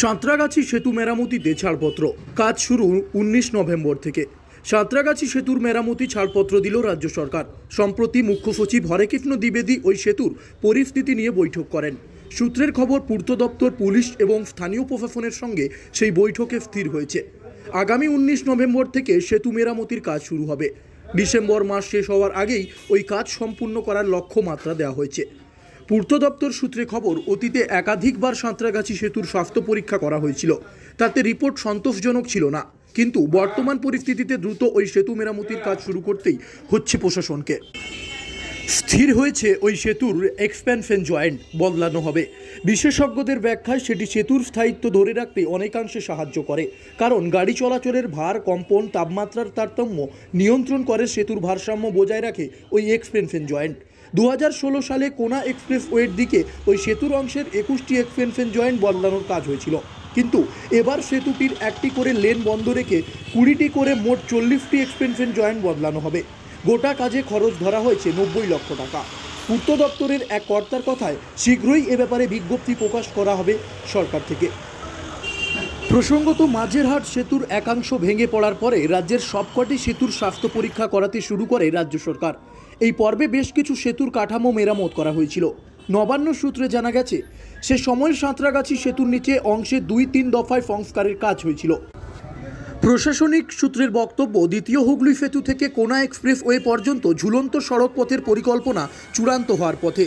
সাঁতরাগাছি সেতু মেরামতিতে ছাড়পত্র কাজ শুরু উনিশ নভেম্বর থেকে সাঁতরাগাছি সেতুর মেরামতি ছাড়পত্র দিল রাজ্য সরকার সম্প্রতি মুখ্য সচিব হরেকৃষ্ণ দ্বিবেদী ওই সেতুর পরিস্থিতি নিয়ে বৈঠক করেন সূত্রের খবর পূর্ত দপ্তর পুলিশ এবং স্থানীয় প্রশাসনের সঙ্গে সেই বৈঠকে স্থির হয়েছে আগামী উনিশ নভেম্বর থেকে সেতু মেরামতির কাজ শুরু হবে ডিসেম্বর মাস শেষ হওয়ার আগেই ওই কাজ সম্পূর্ণ করার লক্ষ্যমাত্রা দেওয়া হয়েছে পূর্ত দপ্তর সূত্রে খবর অতীতে একাধিকবার সাঁতরাগাছি সেতুর স্বাস্থ্য পরীক্ষা করা হয়েছিল তাতে রিপোর্ট সন্তোষজনক ছিল না কিন্তু বর্তমান পরিস্থিতিতে দ্রুত ওই সেতু মেরামতির কাজ শুরু করতেই হচ্ছে প্রশাসনকে স্থির হয়েছে ওই সেতুর এক্সপ্যানশন জয়েন্ট বদলানো হবে বিশেষজ্ঞদের ব্যাখ্যায় সেটি সেতুর স্থায়িত্ব ধরে রাখতে অনেকাংশে সাহায্য করে কারণ গাড়ি চলাচলের ভার কম্পন তাপমাত্রার তারতম্য নিয়ন্ত্রণ করে সেতুর ভারসাম্য বজায় রাখে ওই এক্সপ্যানশন জয়েন্ট দু সালে কোনা এক্সপ্রেসওয়ের দিকে ওই সেতুর অংশের একুশটি এক্সপেনশন জয়েন্ট বদলানোর কাজ হয়েছিল কিন্তু এবার সেতুটির একটি করে লেন বন্ধ রেখে কুড়িটি করে মোট চল্লিশটি এক্সপেনশন জয়েন্ট বদলানো হবে গোটা কাজে খরচ ধরা হয়েছে নব্বই লক্ষ টাকা পূর্ত দপ্তরের এক কর্তার কথায় শীঘ্রই এ ব্যাপারে বিজ্ঞপ্তি প্রকাশ করা হবে সরকার থেকে প্রসঙ্গত মাঝেরহাট সেতুর একাংশ ভেঙে পড়ার পরে রাজ্যের সবকটি সেতুর স্বাস্থ্য পরীক্ষা করাতে শুরু করে রাজ্য সরকার এই পর্বে বেশ কিছু সেতুর কাঠামো মেরামত করা হয়েছিল নবান্ন সূত্রে জানা গেছে সে সময় সাঁতরাগাছি সেতুর নিচে অংশে দুই তিন দফায় সংস্কারের কাজ হয়েছিল প্রশাসনিক সূত্রের বক্তব্য দ্বিতীয় হুগলি সেতু থেকে কোনা এক্সপ্রেসওয়ে পর্যন্ত ঝুলন্ত সড়ক পথের পরিকল্পনা চূড়ান্ত হওয়ার পথে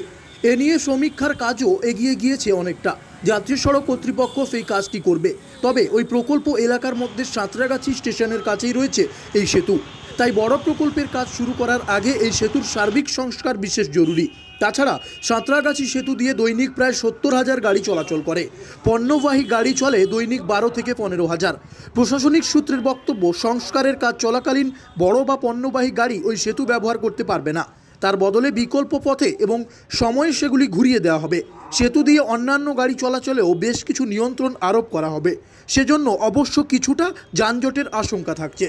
এ নিয়ে সমীক্ষার কাজও এগিয়ে গিয়েছে অনেকটা জাতীয় সড়ক কর্তৃপক্ষ সেই কাজটি করবে তবে ওই প্রকল্প এলাকার মধ্যে সাঁতরাগাছি স্টেশনের কাছেই রয়েছে এই সেতু তাই বড় প্রকল্পের কাজ শুরু করার আগে এই সেতুর সার্বিক সংস্কার বিশেষ জরুরি তাছাড়া সাঁতরাগাছি সেতু দিয়ে দৈনিক প্রায় সত্তর হাজার গাড়ি চলাচল করে পণ্যবাহী গাড়ি চলে দৈনিক বারো থেকে পনেরো হাজার প্রশাসনিক সূত্রের বক্তব্য সংস্কারের কাজ চলাকালীন বড় বা পণ্যবাহী গাড়ি ওই সেতু ব্যবহার করতে পারবে না তার বদলে বিকল্প পথে এবং সময়ে সেগুলি ঘুরিয়ে দেওয়া হবে সেতু দিয়ে অন্যান্য গাড়ি চলাচলেও বেশ কিছু নিয়ন্ত্রণ আরোপ করা হবে সেজন্য অবশ্য কিছুটা যানজটের আশঙ্কা থাকছে